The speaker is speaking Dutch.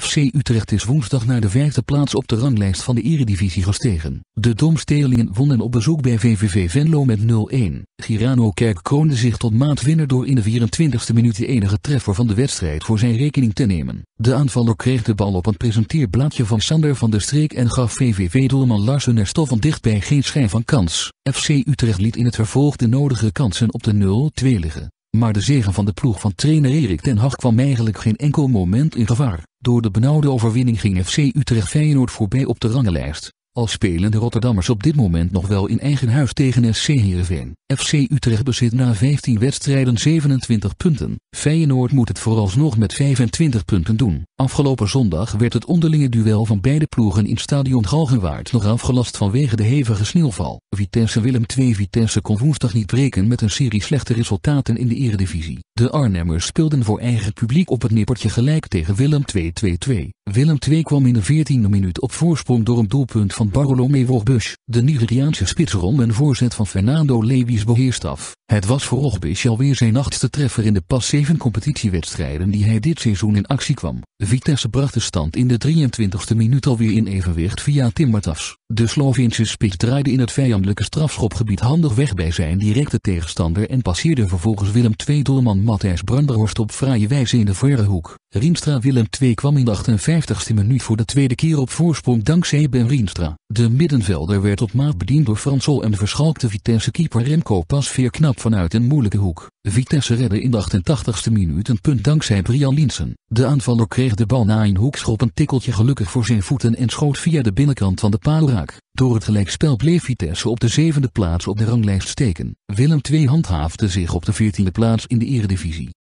FC Utrecht is woensdag naar de vijfde plaats op de ranglijst van de eredivisie gestegen. De Domstelingen wonnen op bezoek bij VVV Venlo met 0-1. Girano Kerk kroonde zich tot maatwinner door in de 24e minuut de enige treffer van de wedstrijd voor zijn rekening te nemen. De aanvaller kreeg de bal op een presenteerblaadje van Sander van der Streek en gaf VVV-doelman Larsen er stof van dichtbij geen schijn van kans. FC Utrecht liet in het vervolg de nodige kansen op de 0-2 liggen. Maar de zegen van de ploeg van trainer Erik ten Hag kwam eigenlijk geen enkel moment in gevaar. Door de benauwde overwinning ging FC Utrecht Feyenoord voorbij op de rangenlijst. Al spelen de Rotterdammers op dit moment nog wel in eigen huis tegen SC Heerenveen. FC Utrecht bezit na 15 wedstrijden 27 punten. Feyenoord moet het vooralsnog met 25 punten doen. Afgelopen zondag werd het onderlinge duel van beide ploegen in stadion Galgenwaard nog afgelast vanwege de hevige sneeuwval. Vitesse Willem 2 Vitesse kon woensdag niet breken met een serie slechte resultaten in de eredivisie. De Arnhemmers speelden voor eigen publiek op het nippertje gelijk tegen Willem 2-2-2. Willem 2 kwam in de 14e minuut op voorsprong door een doelpunt van Barolo Wogbus. De Nigeriaanse spits en voorzet van Fernando Levis af. Het was voor Ogbisch alweer zijn achtste treffer in de pas zeven competitiewedstrijden die hij dit seizoen in actie kwam. Vitesse bracht de stand in de 23e minuut alweer in evenwicht via Timmertas. De Sloveense spits draaide in het vijandelijke strafschopgebied handig weg bij zijn directe tegenstander en passeerde vervolgens Willem II-doelman Matthijs Branderhorst op fraaie wijze in de verre hoek. Rienstra Willem II kwam in de 58ste minuut voor de tweede keer op voorsprong dankzij Ben Rienstra. De middenvelder werd op maat bediend door Fransel en de verschalkte Vitesse-keeper Remco Pasveer knap vanuit een moeilijke hoek. Vitesse redde in de 88ste minuut een punt dankzij Brian Linsen. De aanvaller kreeg de bal na een hoekschop een tikkeltje gelukkig voor zijn voeten en schoot via de binnenkant van de paal raak. Door het gelijkspel bleef Vitesse op de zevende plaats op de ranglijst steken. Willem II handhaafde zich op de 14e plaats in de eredivisie.